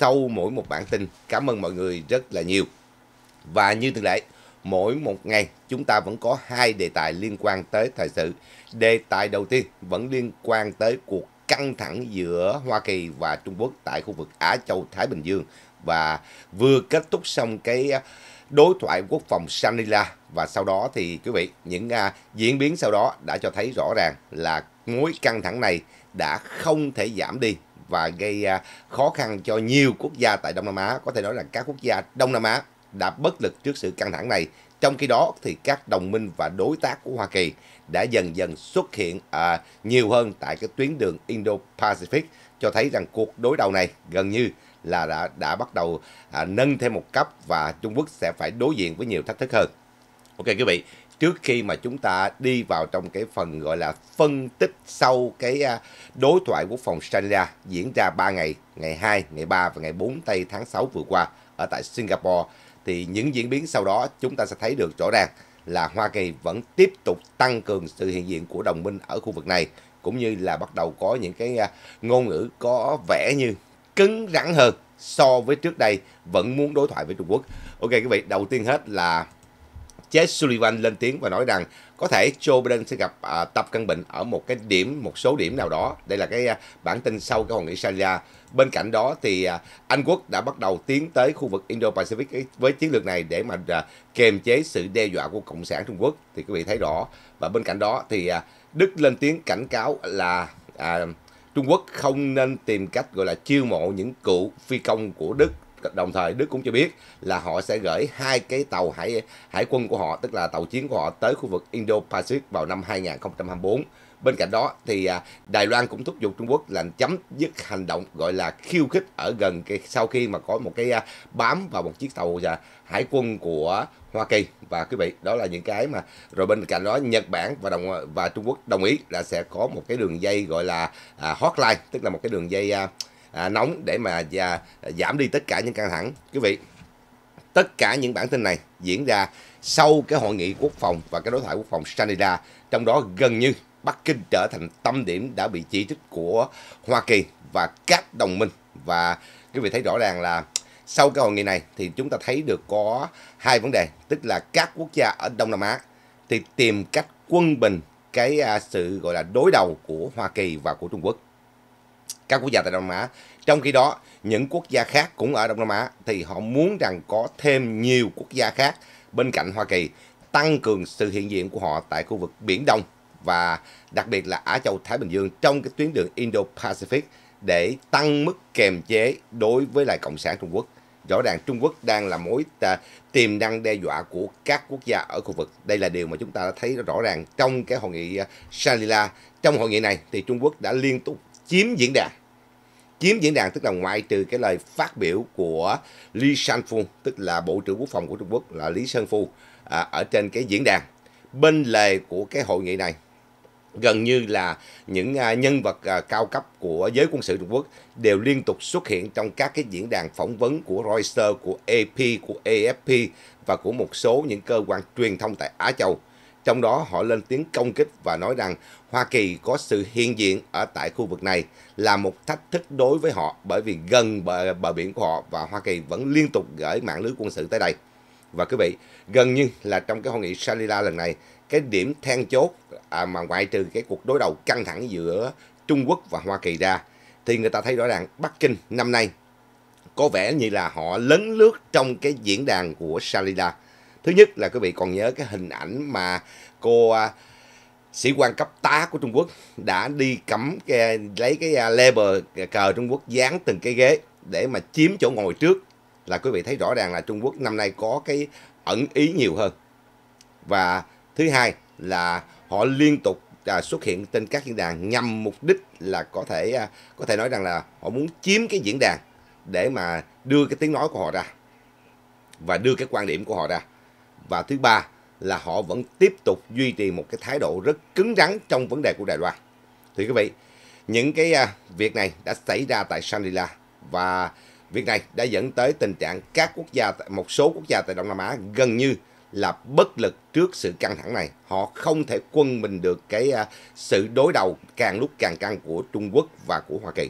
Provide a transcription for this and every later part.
sau mỗi một bản tin. Cảm ơn mọi người rất là nhiều. Và như thường lệ, mỗi một ngày chúng ta vẫn có hai đề tài liên quan tới thời sự. Đề tài đầu tiên vẫn liên quan tới cuộc căng thẳng giữa Hoa Kỳ và Trung Quốc tại khu vực Á Châu Thái Bình Dương và vừa kết thúc xong cái à, đối thoại quốc phòng shangri và sau đó thì quý vị những à, diễn biến sau đó đã cho thấy rõ ràng là mối căng thẳng này đã không thể giảm đi và gây à, khó khăn cho nhiều quốc gia tại Đông Nam Á. Có thể nói là các quốc gia Đông Nam Á đã bất lực trước sự căng thẳng này. Trong khi đó thì các đồng minh và đối tác của Hoa Kỳ đã dần dần xuất hiện à, nhiều hơn tại cái tuyến đường Indo-Pacific cho thấy rằng cuộc đối đầu này gần như là đã, đã bắt đầu à, nâng thêm một cấp và Trung Quốc sẽ phải đối diện với nhiều thách thức hơn. Ok quý vị, trước khi mà chúng ta đi vào trong cái phần gọi là phân tích sau cái à, đối thoại quốc phòng Australia diễn ra 3 ngày, ngày 2, ngày 3 và ngày 4 tây tháng 6 vừa qua ở tại Singapore thì những diễn biến sau đó chúng ta sẽ thấy được rõ ràng là Hoa Kỳ vẫn tiếp tục tăng cường sự hiện diện của đồng minh ở khu vực này cũng như là bắt đầu có những cái à, ngôn ngữ có vẻ như cứng rắn hơn so với trước đây vẫn muốn đối thoại với Trung Quốc. Ok quý vị, đầu tiên hết là Chế Sullivan lên tiếng và nói rằng có thể Joe Biden sẽ gặp à, tập căn bệnh ở một cái điểm, một số điểm nào đó. Đây là cái à, bản tin sau cái hội nghị Shania. Bên cạnh đó thì à, Anh Quốc đã bắt đầu tiến tới khu vực Indo-Pacific với chiến lược này để mà à, kiềm chế sự đe dọa của Cộng sản Trung Quốc. Thì quý vị thấy rõ. Và bên cạnh đó thì à, Đức lên tiếng cảnh cáo là à, Trung Quốc không nên tìm cách gọi là chiêu mộ những cựu phi công của Đức đồng thời Đức cũng cho biết là họ sẽ gửi hai cái tàu hải hải quân của họ tức là tàu chiến của họ tới khu vực Indo-Pacific vào năm 2024. Bên cạnh đó thì à, Đài Loan cũng thúc giục Trung Quốc là chấm dứt hành động gọi là khiêu khích ở gần cái sau khi mà có một cái à, bám vào một chiếc tàu à, hải quân của Hoa Kỳ và quý vị đó là những cái mà rồi bên cạnh đó Nhật Bản và đồng và Trung Quốc đồng ý là sẽ có một cái đường dây gọi là hotline tức là một cái đường dây à, à, nóng để mà và giảm đi tất cả những căng thẳng quý vị tất cả những bản tin này diễn ra sau cái hội nghị quốc phòng và cái đối thoại quốc phòng Sanida trong đó gần như Bắc Kinh trở thành tâm điểm đã bị chỉ trích của Hoa Kỳ và các đồng minh và quý vị thấy rõ ràng là sau cái hội nghị này thì chúng ta thấy được có hai vấn đề tức là các quốc gia ở Đông Nam Á thì tìm cách quân bình cái à, sự gọi là đối đầu của Hoa Kỳ và của Trung Quốc các quốc gia tại Đông Nam Á. Trong khi đó, những quốc gia khác cũng ở Đông Nam Á thì họ muốn rằng có thêm nhiều quốc gia khác bên cạnh Hoa Kỳ tăng cường sự hiện diện của họ tại khu vực Biển Đông và đặc biệt là Á Châu Thái Bình Dương trong cái tuyến đường Indo-Pacific để tăng mức kềm chế đối với lại cộng sản Trung Quốc. Rõ ràng Trung Quốc đang là mối à, tiềm năng đe dọa của các quốc gia ở khu vực. Đây là điều mà chúng ta đã thấy rõ ràng trong cái hội nghị à, Shangri-La. Trong hội nghị này thì Trung Quốc đã liên tục chiếm diễn đàn chiếm diễn đàn tức là ngoại trừ cái lời phát biểu của Lý Sơn Phu tức là Bộ trưởng Quốc phòng của Trung Quốc là Lý Sơn Phu à, ở trên cái diễn đàn bên lề của cái hội nghị này gần như là những à, nhân vật à, cao cấp của giới quân sự Trung Quốc đều liên tục xuất hiện trong các cái diễn đàn phỏng vấn của Reuters, của AP, của AFP và của một số những cơ quan truyền thông tại Á Châu. Trong đó họ lên tiếng công kích và nói rằng Hoa Kỳ có sự hiện diện ở tại khu vực này là một thách thức đối với họ bởi vì gần bờ, bờ biển của họ và Hoa Kỳ vẫn liên tục gửi mạng lưới quân sự tới đây. Và quý vị, gần như là trong cái hội nghị shangri lần này, cái điểm then chốt à, mà ngoại trừ cái cuộc đối đầu căng thẳng giữa Trung Quốc và Hoa Kỳ ra, thì người ta thấy rõ ràng Bắc Kinh năm nay có vẻ như là họ lấn lướt trong cái diễn đàn của shangri Thứ nhất là quý vị còn nhớ cái hình ảnh mà cô à, sĩ quan cấp tá của Trung Quốc đã đi cắm cái, lấy cái à, label cờ Trung Quốc dán từng cái ghế để mà chiếm chỗ ngồi trước là quý vị thấy rõ ràng là Trung Quốc năm nay có cái ẩn ý nhiều hơn. Và thứ hai là họ liên tục à, xuất hiện trên các diễn đàn nhằm mục đích là có thể à, có thể nói rằng là họ muốn chiếm cái diễn đàn để mà đưa cái tiếng nói của họ ra và đưa cái quan điểm của họ ra. Và thứ ba là họ vẫn tiếp tục duy trì một cái thái độ rất cứng rắn trong vấn đề của Đài Loan. Thì quý vị, những cái à, việc này đã xảy ra tại Shangri-La và việc này đã dẫn tới tình trạng các quốc gia, một số quốc gia tại Đông Nam Á gần như là bất lực trước sự căng thẳng này. Họ không thể quân mình được cái à, sự đối đầu càng lúc càng căng của Trung Quốc và của Hoa Kỳ.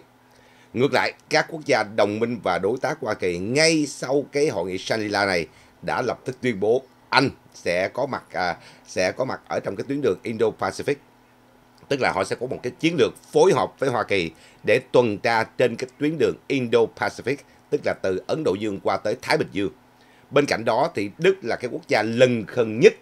Ngược lại, các quốc gia đồng minh và đối tác Hoa Kỳ ngay sau cái hội nghị Shangri-La này đã lập tức tuyên bố anh sẽ có mặt à, sẽ có mặt ở trong cái tuyến đường Indo-Pacific tức là họ sẽ có một cái chiến lược phối hợp với Hoa Kỳ để tuần tra trên cái tuyến đường Indo-Pacific, tức là từ Ấn Độ Dương qua tới Thái Bình Dương. Bên cạnh đó thì Đức là cái quốc gia lần khần nhất,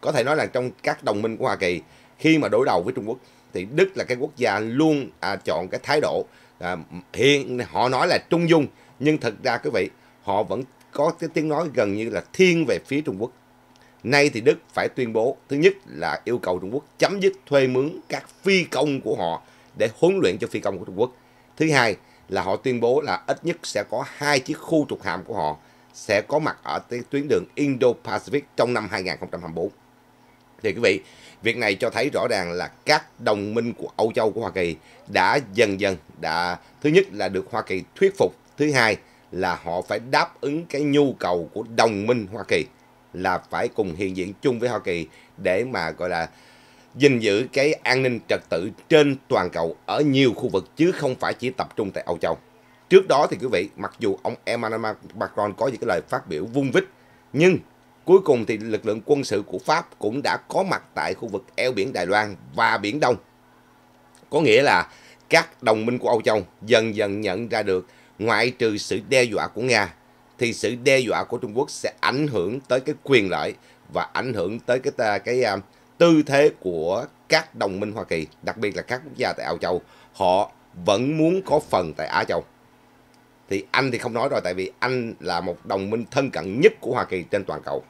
có thể nói là trong các đồng minh của Hoa Kỳ khi mà đối đầu với Trung Quốc thì Đức là cái quốc gia luôn à, chọn cái thái độ à, hiện họ nói là trung dung nhưng thật ra quý vị họ vẫn có cái tiếng nói gần như là thiên về phía Trung Quốc. Nay thì Đức phải tuyên bố, thứ nhất là yêu cầu Trung Quốc chấm dứt thuê mướn các phi công của họ để huấn luyện cho phi công của Trung Quốc. Thứ hai là họ tuyên bố là ít nhất sẽ có hai chiếc khu trục hạm của họ sẽ có mặt ở tuyến đường Indo-Pacific trong năm 2024. Thì quý vị, việc này cho thấy rõ ràng là các đồng minh của Âu Châu của Hoa Kỳ đã dần dần đã thứ nhất là được Hoa Kỳ thuyết phục, thứ hai là họ phải đáp ứng cái nhu cầu của đồng minh Hoa Kỳ là phải cùng hiện diện chung với Hoa Kỳ để mà gọi là gìn giữ cái an ninh trật tự trên toàn cầu ở nhiều khu vực chứ không phải chỉ tập trung tại Âu Châu. Trước đó thì quý vị, mặc dù ông Emmanuel Macron có những cái lời phát biểu vung vít, nhưng cuối cùng thì lực lượng quân sự của Pháp cũng đã có mặt tại khu vực eo biển Đài Loan và Biển Đông. Có nghĩa là các đồng minh của Âu Châu dần dần nhận ra được ngoại trừ sự đe dọa của Nga thì sự đe dọa của Trung Quốc sẽ ảnh hưởng tới cái quyền lợi và ảnh hưởng tới cái cái, cái à, uh, tư thế của các đồng minh Hoa Kỳ, đặc biệt là các quốc gia tại Âu Châu, họ vẫn muốn có phần tại Á Châu. Thì Anh thì không nói rồi tại vì Anh là một đồng minh thân cận nhất của Hoa Kỳ trên toàn cầu.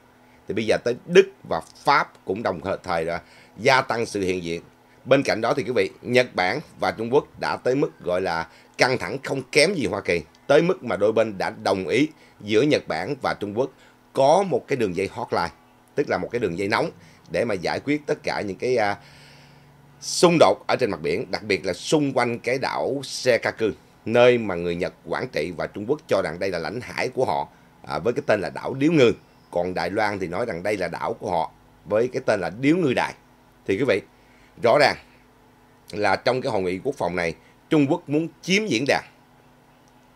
Thì bây giờ tới Đức và Pháp cũng đồng thời là gia tăng sự hiện diện. Bên cạnh đó thì quý vị, Nhật Bản và Trung Quốc đã tới mức gọi là căng thẳng không kém gì Hoa Kỳ, tới mức mà đôi bên đã đồng ý giữa Nhật Bản và Trung Quốc có một cái đường dây hotline, tức là một cái đường dây nóng để mà giải quyết tất cả những cái uh, xung đột ở trên mặt biển, đặc biệt là xung quanh cái đảo Senkaku, nơi mà người Nhật quản trị và Trung Quốc cho rằng đây là lãnh hải của họ à, với cái tên là đảo Điếu Ngư. Còn Đài Loan thì nói rằng đây là đảo của họ với cái tên là Điếu Ngư Đài. Thì quý vị, rõ ràng là trong cái hội nghị quốc phòng này Trung Quốc muốn chiếm diễn đàn.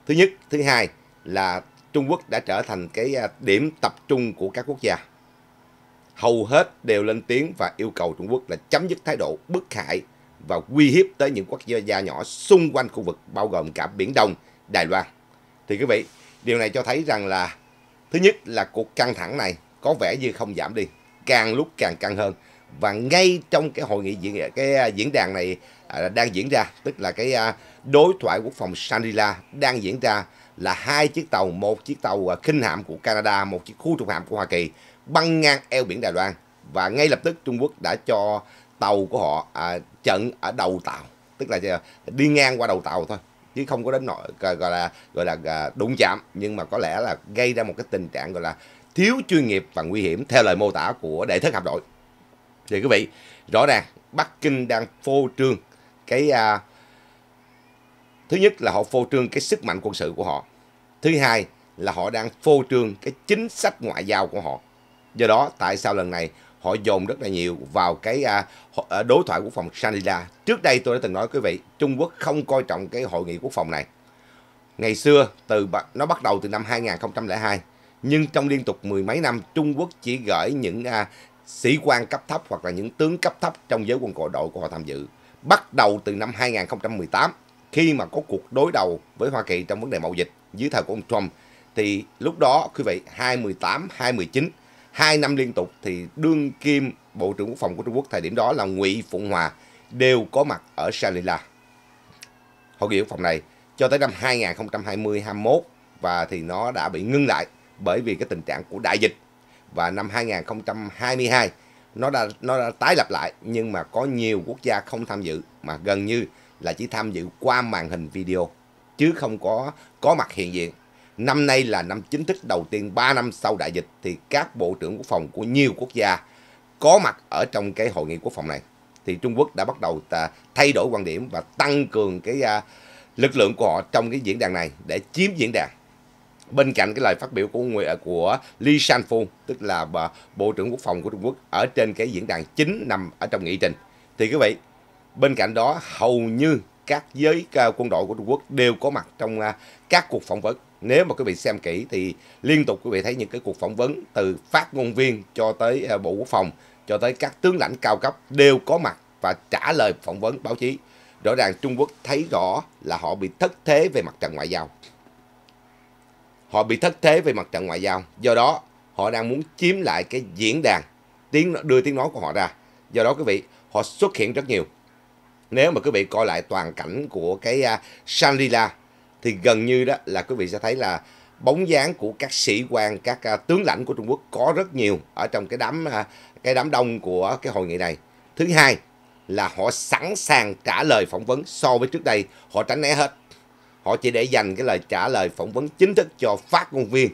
Thứ nhất, thứ hai là Trung Quốc đã trở thành cái à, điểm tập trung của các quốc gia. Hầu hết đều lên tiếng và yêu cầu Trung Quốc là chấm dứt thái độ bức hại và uy hiếp tới những quốc gia nhỏ xung quanh khu vực bao gồm cả Biển Đông, Đài Loan. Thì quý vị, điều này cho thấy rằng là thứ nhất là cuộc căng thẳng này có vẻ như không giảm đi, càng lúc càng căng hơn và ngay trong cái hội nghị diễn cái à, diễn đàn này À, đang diễn ra tức là cái à, đối thoại quốc phòng Shangri-La đang diễn ra là hai chiếc tàu một chiếc tàu à, khinh hạm của Canada một chiếc khu trục hạm của Hoa Kỳ băng ngang eo biển Đài Loan và ngay lập tức Trung Quốc đã cho tàu của họ à, trận ở đầu tàu tức là đi ngang qua đầu tàu thôi chứ không có đến nỗi gọi là gọi là đụng chạm nhưng mà có lẽ là gây ra một cái tình trạng gọi là thiếu chuyên nghiệp và nguy hiểm theo lời mô tả của đệ thất hạm đội thì quý vị rõ ràng Bắc Kinh đang phô trương cái à, thứ nhất là họ phô trương cái sức mạnh quân sự của họ thứ hai là họ đang phô trương cái chính sách ngoại giao của họ do đó tại sao lần này họ dồn rất là nhiều vào cái à, à đối thoại quốc phòng Shangri-La trước đây tôi đã từng nói quý vị Trung Quốc không coi trọng cái hội nghị quốc phòng này ngày xưa từ nó bắt đầu từ năm 2002 nhưng trong liên tục mười mấy năm Trung Quốc chỉ gửi những à, sĩ quan cấp thấp hoặc là những tướng cấp thấp trong giới quân cổ đội của họ tham dự bắt đầu từ năm 2018 khi mà có cuộc đối đầu với Hoa Kỳ trong vấn đề mậu dịch dưới thời của ông Trump thì lúc đó quý vị 2018 2019 hai năm liên tục thì đương kim Bộ trưởng Quốc phòng của Trung Quốc thời điểm đó là Ngụy Phụng Hòa đều có mặt ở shangri Hội nghị quốc phòng này cho tới năm 2020 21 và thì nó đã bị ngưng lại bởi vì cái tình trạng của đại dịch và năm 2022 nó đã nó đã tái lập lại nhưng mà có nhiều quốc gia không tham dự mà gần như là chỉ tham dự qua màn hình video chứ không có có mặt hiện diện. Năm nay là năm chính thức đầu tiên 3 năm sau đại dịch thì các bộ trưởng quốc phòng của nhiều quốc gia có mặt ở trong cái hội nghị quốc phòng này. Thì Trung Quốc đã bắt đầu thay đổi quan điểm và tăng cường cái à, lực lượng của họ trong cái diễn đàn này để chiếm diễn đàn bên cạnh cái lời phát biểu của à, của Li shan tức là à, Bộ trưởng Quốc phòng của Trung Quốc ở trên cái diễn đàn chính nằm ở trong nghị trình thì quý vị bên cạnh đó hầu như các giới à, quân đội của Trung Quốc đều có mặt trong các cuộc phỏng vấn nếu mà quý vị xem kỹ thì liên tục quý vị thấy những cái cuộc phỏng vấn từ phát ngôn viên cho tới Bộ Quốc phòng cho tới các tướng lãnh cao cấp đều có mặt và trả lời phỏng vấn báo chí rõ ràng Trung Quốc thấy rõ là họ bị thất thế về mặt trận ngoại giao Họ bị thất thế về mặt trận ngoại giao. Do đó, họ đang muốn chiếm lại cái diễn đàn, tiếng đưa tiếng nói của họ ra. Do đó quý vị, họ xuất hiện rất nhiều. Nếu mà quý vị coi lại toàn cảnh của cái uh, Shangri-La thì gần như đó là quý vị sẽ thấy là bóng dáng của các sĩ quan, các uh, tướng lãnh của Trung Quốc có rất nhiều ở trong cái đám uh, cái đám đông của cái hội nghị này. Thứ hai là họ sẵn sàng trả lời phỏng vấn so với trước đây, họ tránh né hết. Họ chỉ để dành cái lời trả lời phỏng vấn chính thức cho phát ngôn viên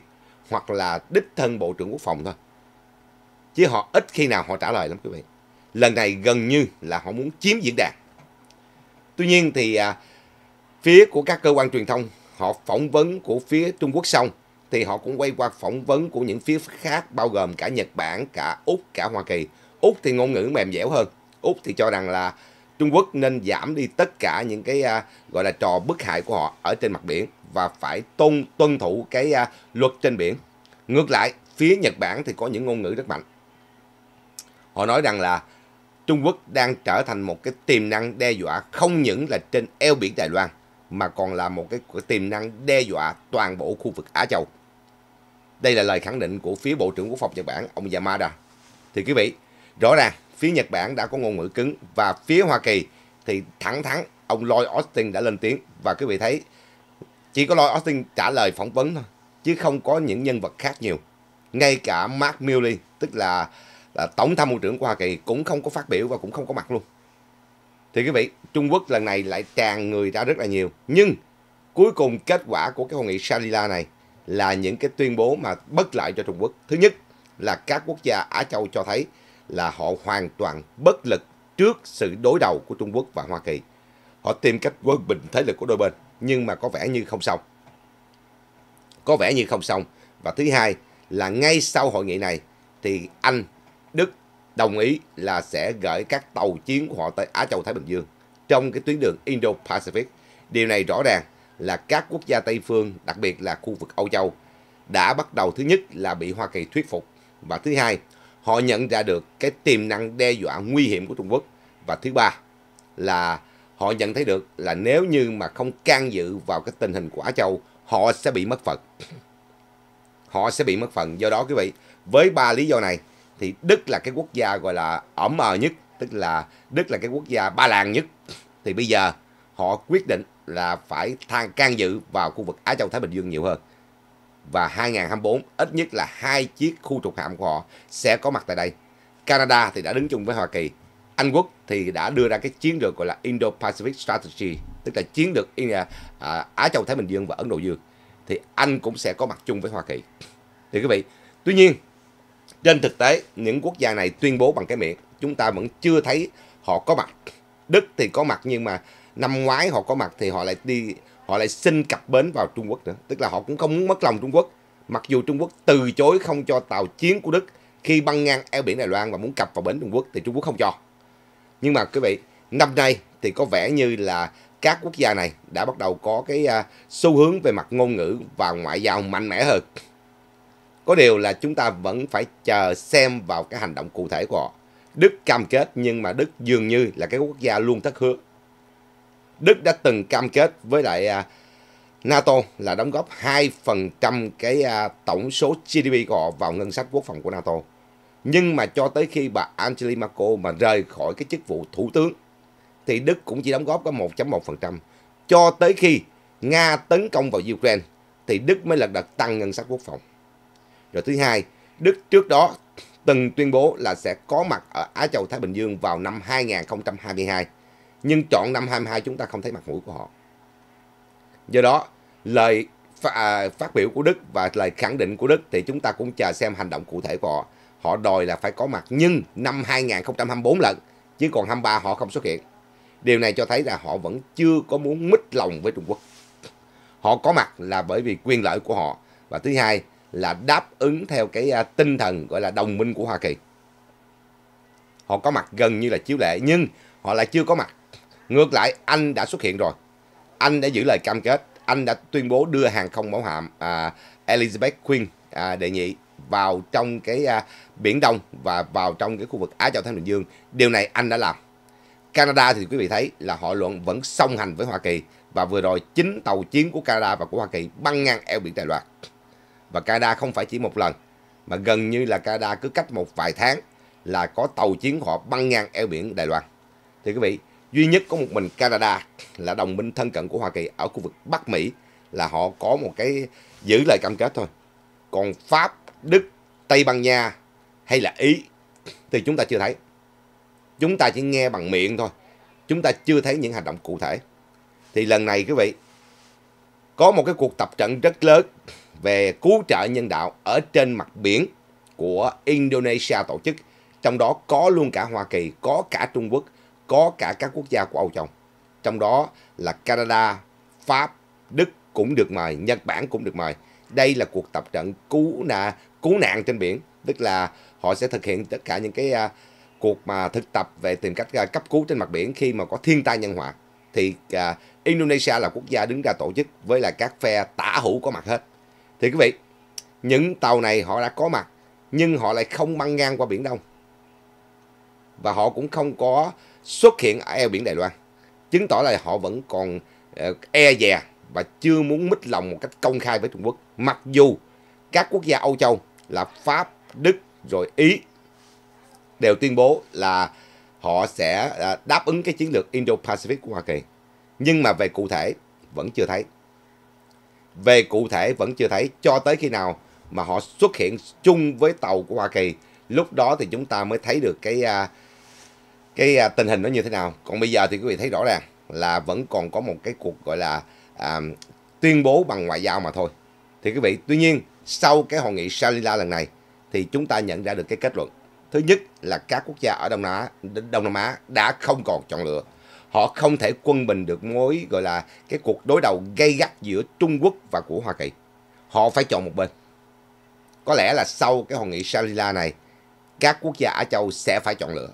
hoặc là đích thân Bộ trưởng Quốc phòng thôi. Chứ họ ít khi nào họ trả lời lắm quý vị. Lần này gần như là họ muốn chiếm diễn đàn. Tuy nhiên thì à, phía của các cơ quan truyền thông họ phỏng vấn của phía Trung Quốc xong thì họ cũng quay qua phỏng vấn của những phía khác bao gồm cả Nhật Bản, cả Úc, cả Hoa Kỳ. Úc thì ngôn ngữ mềm dẻo hơn. Úc thì cho rằng là Trung Quốc nên giảm đi tất cả những cái à, gọi là trò bức hại của họ ở trên mặt biển và phải tuân tuân thủ cái à, luật trên biển. Ngược lại, phía Nhật Bản thì có những ngôn ngữ rất mạnh. Họ nói rằng là Trung Quốc đang trở thành một cái tiềm năng đe dọa không những là trên eo biển Đài Loan mà còn là một cái, cái tiềm năng đe dọa toàn bộ khu vực Á Châu. Đây là lời khẳng định của phía Bộ trưởng Quốc phòng Nhật Bản, ông Yamada. Thì quý vị, rõ ràng phía Nhật Bản đã có ngôn ngữ cứng và phía Hoa Kỳ thì thẳng thắn ông Lloyd Austin đã lên tiếng và quý vị thấy chỉ có Lloyd Austin trả lời phỏng vấn thôi chứ không có những nhân vật khác nhiều. Ngay cả Mark Milley tức là, là tổng tham mưu trưởng của Hoa Kỳ cũng không có phát biểu và cũng không có mặt luôn. Thì quý vị, Trung Quốc lần này lại tràn người ra rất là nhiều. Nhưng cuối cùng kết quả của cái hội nghị Shangri-La này là những cái tuyên bố mà bất lợi cho Trung Quốc. Thứ nhất là các quốc gia Á Châu cho thấy là họ hoàn toàn bất lực trước sự đối đầu của Trung Quốc và Hoa Kỳ. Họ tìm cách quân bình thế lực của đôi bên, nhưng mà có vẻ như không xong. Có vẻ như không xong. Và thứ hai là ngay sau hội nghị này thì Anh, Đức đồng ý là sẽ gửi các tàu chiến của họ tới Á Châu Thái Bình Dương trong cái tuyến đường Indo-Pacific. Điều này rõ ràng là các quốc gia Tây phương, đặc biệt là khu vực Âu Châu, đã bắt đầu thứ nhất là bị Hoa Kỳ thuyết phục và thứ hai họ nhận ra được cái tiềm năng đe dọa nguy hiểm của Trung Quốc và thứ ba là họ nhận thấy được là nếu như mà không can dự vào cái tình hình của Á Châu họ sẽ bị mất phần họ sẽ bị mất phần do đó quý vị với ba lý do này thì Đức là cái quốc gia gọi là ẩm mờ nhất tức là Đức là cái quốc gia ba làng nhất thì bây giờ họ quyết định là phải can dự vào khu vực Á Châu Thái Bình Dương nhiều hơn và 2024 ít nhất là hai chiếc khu trục hạm của họ sẽ có mặt tại đây. Canada thì đã đứng chung với Hoa Kỳ. Anh Quốc thì đã đưa ra cái chiến lược gọi là Indo-Pacific Strategy, tức là chiến lược à, Á Châu Thái Bình Dương và Ấn Độ Dương. Thì Anh cũng sẽ có mặt chung với Hoa Kỳ. Thì quý vị, tuy nhiên trên thực tế những quốc gia này tuyên bố bằng cái miệng, chúng ta vẫn chưa thấy họ có mặt. Đức thì có mặt nhưng mà năm ngoái họ có mặt thì họ lại đi họ lại xin cập bến vào Trung Quốc nữa. Tức là họ cũng không muốn mất lòng Trung Quốc. Mặc dù Trung Quốc từ chối không cho tàu chiến của Đức khi băng ngang eo biển Đài Loan và muốn cập vào bến Trung Quốc thì Trung Quốc không cho. Nhưng mà quý vị, năm nay thì có vẻ như là các quốc gia này đã bắt đầu có cái à, xu hướng về mặt ngôn ngữ và ngoại giao mạnh mẽ hơn. Có điều là chúng ta vẫn phải chờ xem vào cái hành động cụ thể của họ. Đức cam kết nhưng mà Đức dường như là cái quốc gia luôn thất hứa. Đức đã từng cam kết với lại à, NATO là đóng góp 2% cái à, tổng số GDP của họ vào ngân sách quốc phòng của NATO. Nhưng mà cho tới khi bà Angela Merkel mà rời khỏi cái chức vụ thủ tướng thì Đức cũng chỉ đóng góp có 1.1%. Cho tới khi Nga tấn công vào Ukraine thì Đức mới lật đật tăng ngân sách quốc phòng. Rồi thứ hai, Đức trước đó từng tuyên bố là sẽ có mặt ở Á Châu Thái Bình Dương vào năm 2022 nhưng chọn năm 22 chúng ta không thấy mặt mũi của họ. Do đó, lời à, phát biểu của Đức và lời khẳng định của Đức thì chúng ta cũng chờ xem hành động cụ thể của họ. Họ đòi là phải có mặt nhưng năm 2024 lận, chứ còn 23 họ không xuất hiện. Điều này cho thấy là họ vẫn chưa có muốn mít lòng với Trung Quốc. Họ có mặt là bởi vì quyền lợi của họ. Và thứ hai là đáp ứng theo cái à, tinh thần gọi là đồng minh của Hoa Kỳ. Họ có mặt gần như là chiếu lệ nhưng họ lại chưa có mặt Ngược lại, Anh đã xuất hiện rồi. Anh đã giữ lời cam kết. Anh đã tuyên bố đưa hàng không mẫu hạm à, Elizabeth Queen à, đệ nhị vào trong cái à, Biển Đông và vào trong cái khu vực Á Châu Thái Bình Dương. Điều này Anh đã làm. Canada thì quý vị thấy là họ luận vẫn song hành với Hoa Kỳ và vừa rồi chính tàu chiến của Canada và của Hoa Kỳ băng ngang eo biển Đài Loan. Và Canada không phải chỉ một lần mà gần như là Canada cứ cách một vài tháng là có tàu chiến họ băng ngang eo biển Đài Loan. Thì quý vị, duy nhất có một mình Canada là đồng minh thân cận của Hoa Kỳ ở khu vực Bắc Mỹ là họ có một cái giữ lời cam kết thôi còn Pháp Đức Tây Ban Nha hay là Ý thì chúng ta chưa thấy chúng ta chỉ nghe bằng miệng thôi chúng ta chưa thấy những hành động cụ thể thì lần này quý vị có một cái cuộc tập trận rất lớn về cứu trợ nhân đạo ở trên mặt biển của Indonesia tổ chức trong đó có luôn cả Hoa Kỳ có cả Trung Quốc có cả các quốc gia của Âu Châu. Trong đó là Canada, Pháp, Đức cũng được mời, Nhật Bản cũng được mời. Đây là cuộc tập trận cứu nạn, cứu nạn trên biển, tức là họ sẽ thực hiện tất cả những cái uh, cuộc mà thực tập về tìm cách uh, cấp cứu trên mặt biển khi mà có thiên tai nhân họa. Thì uh, Indonesia là quốc gia đứng ra tổ chức với là các phe tả hữu có mặt hết. Thì quý vị, những tàu này họ đã có mặt nhưng họ lại không băng ngang qua biển Đông. Và họ cũng không có xuất hiện ở eo biển Đài Loan, chứng tỏ là họ vẫn còn ờ, e dè và chưa muốn mít lòng một cách công khai với Trung Quốc. Mặc dù các quốc gia Âu Châu là Pháp, Đức rồi Ý đều tuyên bố là họ sẽ ờ, đáp ứng cái chiến lược Indo-Pacific của Hoa Kỳ. Nhưng mà về cụ thể vẫn chưa thấy. Về cụ thể vẫn chưa thấy cho tới khi nào mà họ xuất hiện chung với tàu của Hoa Kỳ. Lúc đó thì chúng ta mới thấy được cái à, cái à, tình hình nó như thế nào còn bây giờ thì quý vị thấy rõ ràng là vẫn còn có một cái cuộc gọi là à, tuyên bố bằng ngoại giao mà thôi thì quý vị tuy nhiên sau cái hội nghị Salila lần này thì chúng ta nhận ra được cái kết luận thứ nhất là các quốc gia ở Đông Nam Á Đông Nam Á đã không còn chọn lựa họ không thể quân bình được mối gọi là cái cuộc đối đầu gay gắt giữa Trung Quốc và của Hoa Kỳ họ phải chọn một bên có lẽ là sau cái hội nghị Salila này các quốc gia Á Châu sẽ phải chọn lựa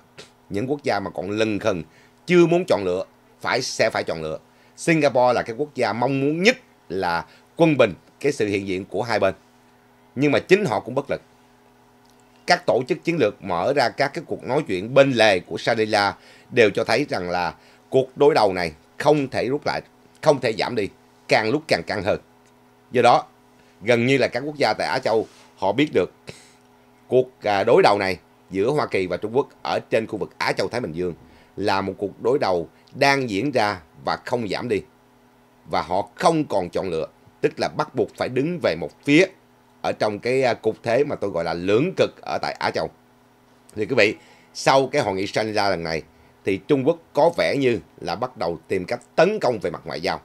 những quốc gia mà còn lân khần chưa muốn chọn lựa phải sẽ phải chọn lựa. Singapore là cái quốc gia mong muốn nhất là quân bình cái sự hiện diện của hai bên. Nhưng mà chính họ cũng bất lực. Các tổ chức chiến lược mở ra các cái cuộc nói chuyện bên lề của Shadila đều cho thấy rằng là cuộc đối đầu này không thể rút lại, không thể giảm đi, càng lúc càng căng hơn. Do đó, gần như là các quốc gia tại Á Châu họ biết được cuộc à, đối đầu này giữa Hoa Kỳ và Trung Quốc ở trên khu vực Á Châu Thái Bình Dương là một cuộc đối đầu đang diễn ra và không giảm đi. Và họ không còn chọn lựa, tức là bắt buộc phải đứng về một phía ở trong cái à, cục thế mà tôi gọi là lưỡng cực ở tại Á Châu. Thì quý vị, sau cái hội nghị Shangri-La lần này thì Trung Quốc có vẻ như là bắt đầu tìm cách tấn công về mặt ngoại giao.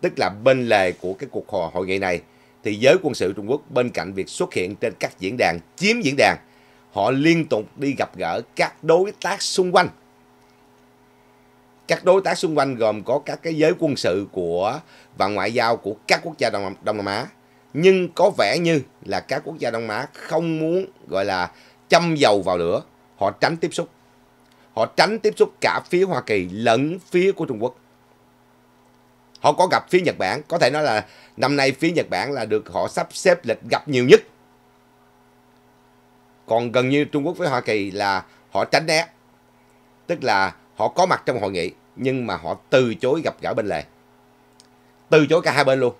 Tức là bên lề của cái cuộc hội nghị này thì giới quân sự Trung Quốc bên cạnh việc xuất hiện trên các diễn đàn chiếm diễn đàn họ liên tục đi gặp gỡ các đối tác xung quanh. Các đối tác xung quanh gồm có các cái giới quân sự của và ngoại giao của các quốc gia Đông, Đông Nam Á. Nhưng có vẻ như là các quốc gia Đông Nam Á không muốn gọi là châm dầu vào lửa, họ tránh tiếp xúc. Họ tránh tiếp xúc cả phía Hoa Kỳ lẫn phía của Trung Quốc. Họ có gặp phía Nhật Bản, có thể nói là năm nay phía Nhật Bản là được họ sắp xếp lịch gặp nhiều nhất còn gần như Trung Quốc với Hoa Kỳ là họ tránh né. Tức là họ có mặt trong hội nghị nhưng mà họ từ chối gặp gỡ bên lề. Từ chối cả hai bên luôn.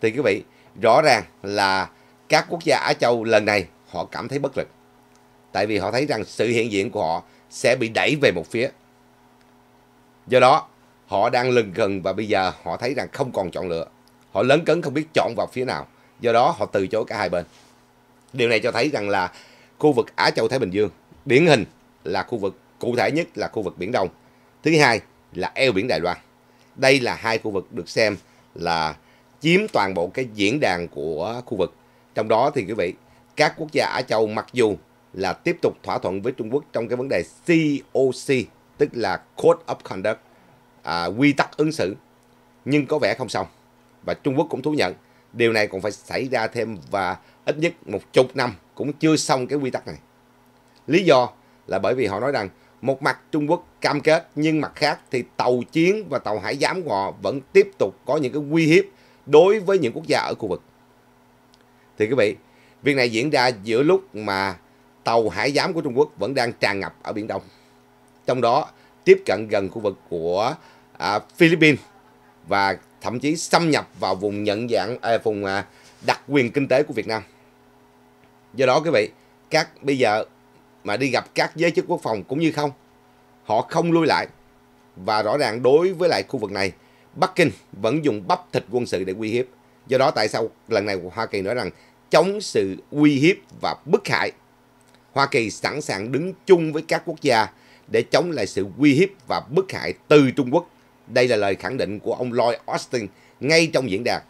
Thì quý vị, rõ ràng là các quốc gia Á Châu lần này họ cảm thấy bất lực. Tại vì họ thấy rằng sự hiện diện của họ sẽ bị đẩy về một phía. Do đó, họ đang lừng gần và bây giờ họ thấy rằng không còn chọn lựa. Họ lấn cấn không biết chọn vào phía nào. Do đó họ từ chối cả hai bên điều này cho thấy rằng là khu vực Á Châu Thái Bình Dương điển hình là khu vực cụ thể nhất là khu vực Biển Đông. Thứ hai là eo biển Đài Loan. Đây là hai khu vực được xem là chiếm toàn bộ cái diễn đàn của khu vực. Trong đó thì quý vị, các quốc gia Á Châu mặc dù là tiếp tục thỏa thuận với Trung Quốc trong cái vấn đề COC, tức là Code of Conduct, à, quy tắc ứng xử, nhưng có vẻ không xong. Và Trung Quốc cũng thú nhận, điều này còn phải xảy ra thêm và ít nhất một chục năm cũng chưa xong cái quy tắc này. Lý do là bởi vì họ nói rằng một mặt Trung Quốc cam kết nhưng mặt khác thì tàu chiến và tàu hải giám của họ vẫn tiếp tục có những cái nguy hiếp đối với những quốc gia ở khu vực. Thì quý vị, việc này diễn ra giữa lúc mà tàu hải giám của Trung Quốc vẫn đang tràn ngập ở Biển Đông. Trong đó tiếp cận gần khu vực của à, Philippines và thậm chí xâm nhập vào vùng nhận dạng à, vùng à, đặc quyền kinh tế của Việt Nam do đó quý vị các bây giờ mà đi gặp các giới chức quốc phòng cũng như không họ không lui lại và rõ ràng đối với lại khu vực này Bắc Kinh vẫn dùng bắp thịt quân sự để uy hiếp do đó tại sao lần này Hoa Kỳ nói rằng chống sự uy hiếp và bức hại Hoa Kỳ sẵn sàng đứng chung với các quốc gia để chống lại sự uy hiếp và bức hại từ Trung Quốc đây là lời khẳng định của ông Lloyd Austin ngay trong diễn đàn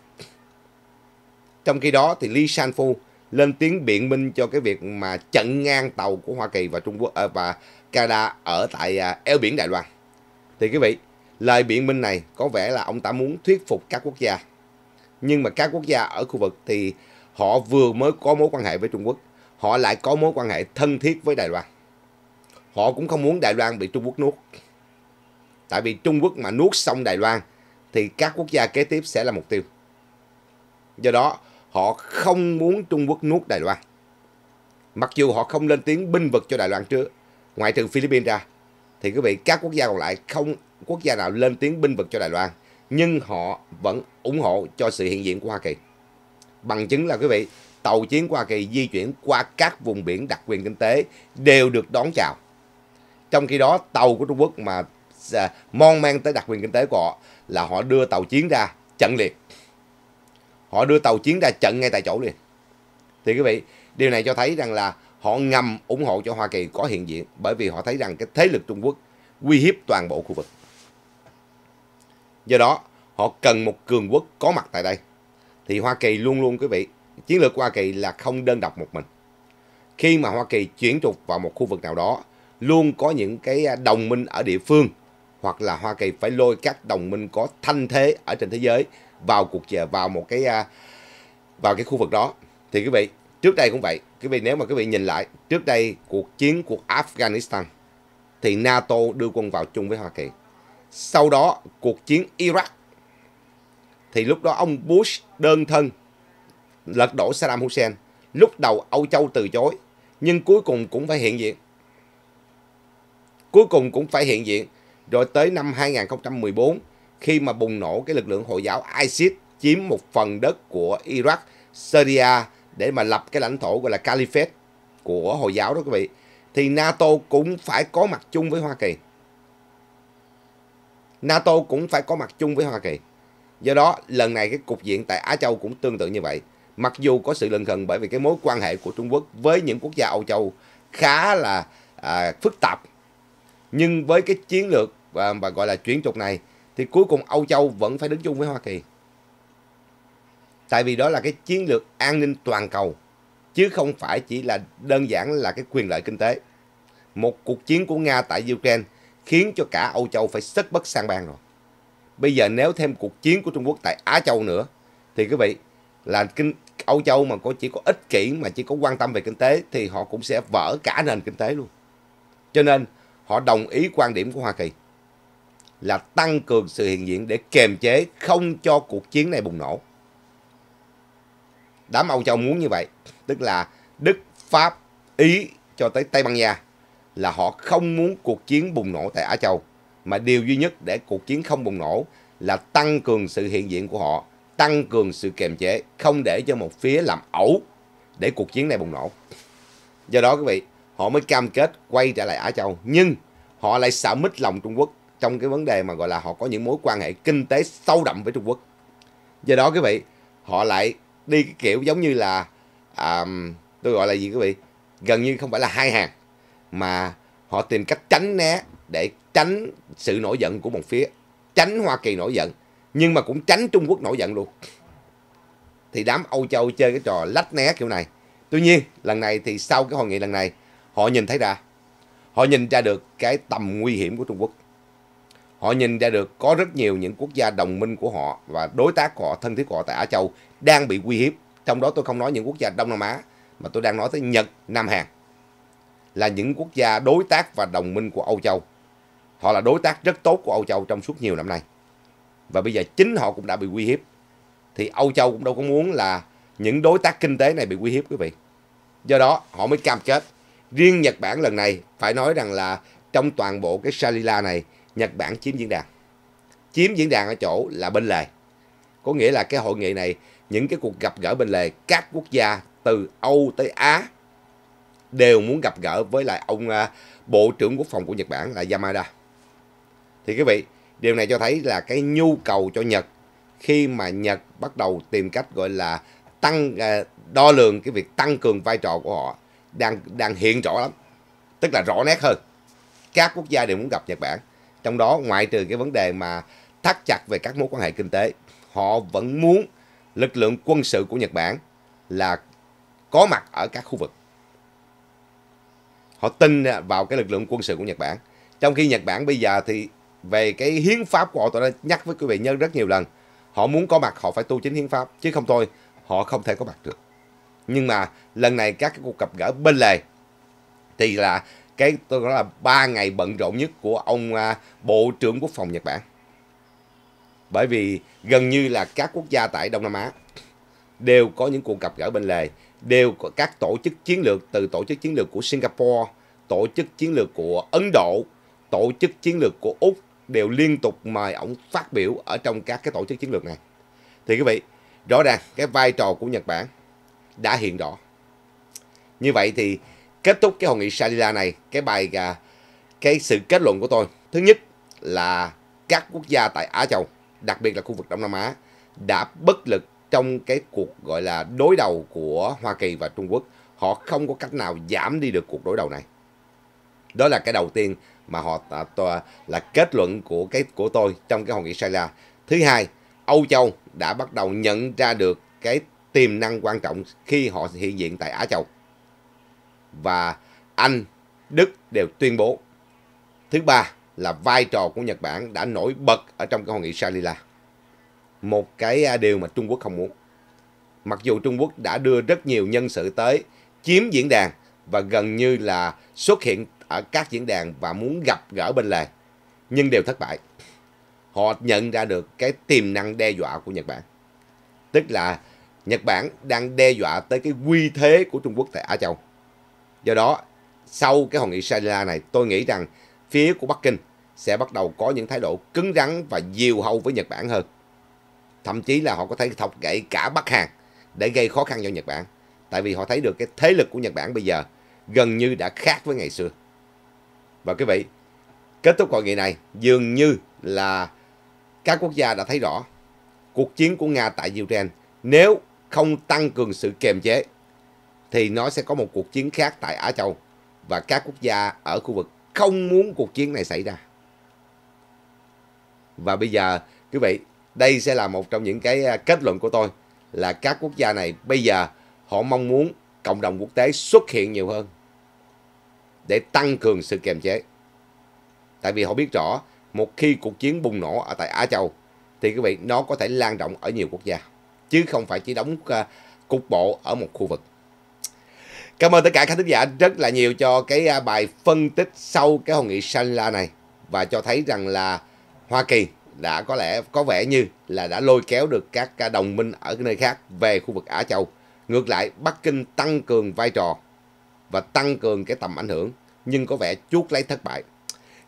trong khi đó thì Lee San lên tiếng biện minh cho cái việc mà chặn ngang tàu của Hoa Kỳ và Trung Quốc à, và Canada ở tại à, eo biển Đài Loan. Thì quý vị, lời biện minh này có vẻ là ông ta muốn thuyết phục các quốc gia. Nhưng mà các quốc gia ở khu vực thì họ vừa mới có mối quan hệ với Trung Quốc, họ lại có mối quan hệ thân thiết với Đài Loan. Họ cũng không muốn Đài Loan bị Trung Quốc nuốt. Tại vì Trung Quốc mà nuốt xong Đài Loan thì các quốc gia kế tiếp sẽ là mục tiêu. Do đó, họ không muốn Trung Quốc nuốt Đài Loan. Mặc dù họ không lên tiếng binh vực cho Đài Loan trước, ngoại trừ Philippines ra, thì quý vị các quốc gia còn lại không quốc gia nào lên tiếng binh vực cho Đài Loan, nhưng họ vẫn ủng hộ cho sự hiện diện của Hoa Kỳ. Bằng chứng là quý vị, tàu chiến của Hoa Kỳ di chuyển qua các vùng biển đặc quyền kinh tế đều được đón chào. Trong khi đó, tàu của Trung Quốc mà à, mon men tới đặc quyền kinh tế của họ là họ đưa tàu chiến ra chặn liệt họ đưa tàu chiến ra trận ngay tại chỗ liền thì quý vị điều này cho thấy rằng là họ ngầm ủng hộ cho Hoa Kỳ có hiện diện bởi vì họ thấy rằng cái thế lực Trung Quốc uy hiếp toàn bộ khu vực do đó họ cần một cường quốc có mặt tại đây thì Hoa Kỳ luôn luôn quý vị chiến lược Hoa Kỳ là không đơn độc một mình khi mà Hoa Kỳ chuyển trục vào một khu vực nào đó luôn có những cái đồng minh ở địa phương hoặc là Hoa Kỳ phải lôi các đồng minh có thanh thế ở trên thế giới vào cuộc vào một cái à, vào cái khu vực đó thì quý vị trước đây cũng vậy quý vị nếu mà quý vị nhìn lại trước đây cuộc chiến của Afghanistan thì NATO đưa quân vào chung với Hoa Kỳ sau đó cuộc chiến Iraq thì lúc đó ông Bush đơn thân lật đổ Saddam Hussein lúc đầu Âu Châu từ chối nhưng cuối cùng cũng phải hiện diện cuối cùng cũng phải hiện diện rồi tới năm 2014 khi mà bùng nổ cái lực lượng Hồi giáo ISIS chiếm một phần đất của Iraq, Syria để mà lập cái lãnh thổ gọi là Caliphate của Hồi giáo đó quý vị. Thì NATO cũng phải có mặt chung với Hoa Kỳ. NATO cũng phải có mặt chung với Hoa Kỳ. Do đó, lần này cái cục diện tại Á Châu cũng tương tự như vậy. Mặc dù có sự lân cận bởi vì cái mối quan hệ của Trung Quốc với những quốc gia Âu Châu khá là à, phức tạp. Nhưng với cái chiến lược và, và gọi là chuyển trục này thì cuối cùng Âu Châu vẫn phải đứng chung với Hoa Kỳ. Tại vì đó là cái chiến lược an ninh toàn cầu, chứ không phải chỉ là đơn giản là cái quyền lợi kinh tế. Một cuộc chiến của Nga tại Ukraine khiến cho cả Âu Châu phải sức bất sang bàn rồi. Bây giờ nếu thêm cuộc chiến của Trung Quốc tại Á Châu nữa, thì quý vị, là kinh Âu Châu mà có chỉ có ích kỷ mà chỉ có quan tâm về kinh tế thì họ cũng sẽ vỡ cả nền kinh tế luôn. Cho nên họ đồng ý quan điểm của Hoa Kỳ là tăng cường sự hiện diện để kiềm chế không cho cuộc chiến này bùng nổ. Đám Âu Châu muốn như vậy, tức là Đức, Pháp, Ý cho tới Tây Ban Nha là họ không muốn cuộc chiến bùng nổ tại Á Châu. Mà điều duy nhất để cuộc chiến không bùng nổ là tăng cường sự hiện diện của họ, tăng cường sự kiềm chế, không để cho một phía làm ẩu để cuộc chiến này bùng nổ. Do đó quý vị, họ mới cam kết quay trở lại Á Châu. Nhưng họ lại sợ mít lòng Trung Quốc trong cái vấn đề mà gọi là họ có những mối quan hệ kinh tế sâu đậm với Trung Quốc. Do đó quý vị, họ lại đi cái kiểu giống như là à, tôi gọi là gì quý vị? Gần như không phải là hai hàng mà họ tìm cách tránh né để tránh sự nổi giận của một phía, tránh Hoa Kỳ nổi giận nhưng mà cũng tránh Trung Quốc nổi giận luôn. Thì đám Âu Châu chơi cái trò lách né kiểu này. Tuy nhiên, lần này thì sau cái hội nghị lần này, họ nhìn thấy ra, họ nhìn ra được cái tầm nguy hiểm của Trung Quốc họ nhìn ra được có rất nhiều những quốc gia đồng minh của họ và đối tác của họ, thân thiết của họ tại Á Châu đang bị uy hiếp. Trong đó tôi không nói những quốc gia Đông Nam Á, mà tôi đang nói tới Nhật, Nam Hàn. Là những quốc gia đối tác và đồng minh của Âu Châu. Họ là đối tác rất tốt của Âu Châu trong suốt nhiều năm nay. Và bây giờ chính họ cũng đã bị uy hiếp. Thì Âu Châu cũng đâu có muốn là những đối tác kinh tế này bị uy hiếp quý vị. Do đó họ mới cam kết. Riêng Nhật Bản lần này phải nói rằng là trong toàn bộ cái Salila này Nhật Bản chiếm diễn đàn. Chiếm diễn đàn ở chỗ là bên lề. Có nghĩa là cái hội nghị này, những cái cuộc gặp gỡ bên lề các quốc gia từ Âu tới Á đều muốn gặp gỡ với lại ông à, Bộ trưởng Quốc phòng của Nhật Bản là Yamada. Thì quý vị, điều này cho thấy là cái nhu cầu cho Nhật khi mà Nhật bắt đầu tìm cách gọi là tăng à, đo lường cái việc tăng cường vai trò của họ đang đang hiện rõ lắm. Tức là rõ nét hơn. Các quốc gia đều muốn gặp Nhật Bản trong đó ngoại trừ cái vấn đề mà thắt chặt về các mối quan hệ kinh tế họ vẫn muốn lực lượng quân sự của Nhật Bản là có mặt ở các khu vực họ tin vào cái lực lượng quân sự của Nhật Bản trong khi Nhật Bản bây giờ thì về cái hiến pháp của họ tôi đã nhắc với quý vị nhân rất nhiều lần họ muốn có mặt họ phải tu chính hiến pháp chứ không thôi họ không thể có mặt được nhưng mà lần này các cái cuộc gặp gỡ bên lề thì là cái tôi nói là ba ngày bận rộn nhất của ông à, Bộ trưởng Quốc phòng Nhật Bản. Bởi vì gần như là các quốc gia tại Đông Nam Á đều có những cuộc gặp gỡ bên lề, đều có các tổ chức chiến lược từ tổ chức chiến lược của Singapore, tổ chức chiến lược của Ấn Độ, tổ chức chiến lược của Úc đều liên tục mời ông phát biểu ở trong các cái tổ chức chiến lược này. Thì quý vị, rõ ràng cái vai trò của Nhật Bản đã hiện rõ. Như vậy thì kết thúc cái hội nghị shalila này, cái bài à, cái sự kết luận của tôi. Thứ nhất là các quốc gia tại Á Châu, đặc biệt là khu vực Đông Nam Á đã bất lực trong cái cuộc gọi là đối đầu của Hoa Kỳ và Trung Quốc. Họ không có cách nào giảm đi được cuộc đối đầu này. Đó là cái đầu tiên mà họ à, tòa, là kết luận của cái của tôi trong cái hội nghị shalila Thứ hai, Âu Châu đã bắt đầu nhận ra được cái tiềm năng quan trọng khi họ hiện diện tại Á Châu và Anh, Đức đều tuyên bố. Thứ ba là vai trò của Nhật Bản đã nổi bật ở trong cái hội nghị Shangri-La. Một cái à, điều mà Trung Quốc không muốn. Mặc dù Trung Quốc đã đưa rất nhiều nhân sự tới chiếm diễn đàn và gần như là xuất hiện ở các diễn đàn và muốn gặp gỡ bên lề, nhưng đều thất bại. Họ nhận ra được cái tiềm năng đe dọa của Nhật Bản. Tức là Nhật Bản đang đe dọa tới cái quy thế của Trung Quốc tại Á Châu. Do đó, sau cái hội nghị Shangri-La này, tôi nghĩ rằng phía của Bắc Kinh sẽ bắt đầu có những thái độ cứng rắn và diều hâu với Nhật Bản hơn. Thậm chí là họ có thể thọc gậy cả Bắc Hàn để gây khó khăn cho Nhật Bản. Tại vì họ thấy được cái thế lực của Nhật Bản bây giờ gần như đã khác với ngày xưa. Và quý vị, kết thúc hội nghị này dường như là các quốc gia đã thấy rõ cuộc chiến của Nga tại Ukraine nếu không tăng cường sự kiềm chế thì nó sẽ có một cuộc chiến khác tại Á Châu và các quốc gia ở khu vực không muốn cuộc chiến này xảy ra. Và bây giờ quý vị, đây sẽ là một trong những cái à, kết luận của tôi là các quốc gia này bây giờ họ mong muốn cộng đồng quốc tế xuất hiện nhiều hơn để tăng cường sự kiềm chế. Tại vì họ biết rõ một khi cuộc chiến bùng nổ ở tại Á Châu thì quý vị nó có thể lan rộng ở nhiều quốc gia chứ không phải chỉ đóng à, cục bộ ở một khu vực. Cảm ơn tất cả khán thính giả rất là nhiều cho cái à, bài phân tích sau cái hội nghị Shangri-La này và cho thấy rằng là Hoa Kỳ đã có lẽ có vẻ như là đã lôi kéo được các à, đồng minh ở nơi khác về khu vực Á Châu. Ngược lại, Bắc Kinh tăng cường vai trò và tăng cường cái tầm ảnh hưởng nhưng có vẻ chuốt lấy thất bại.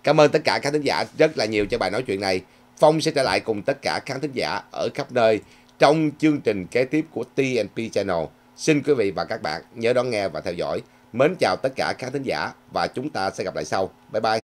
Cảm ơn tất cả khán thính giả rất là nhiều cho bài nói chuyện này. Phong sẽ trở lại cùng tất cả khán thính giả ở khắp nơi trong chương trình kế tiếp của TNP Channel. Xin quý vị và các bạn nhớ đón nghe và theo dõi. Mến chào tất cả các thính giả và chúng ta sẽ gặp lại sau. Bye bye.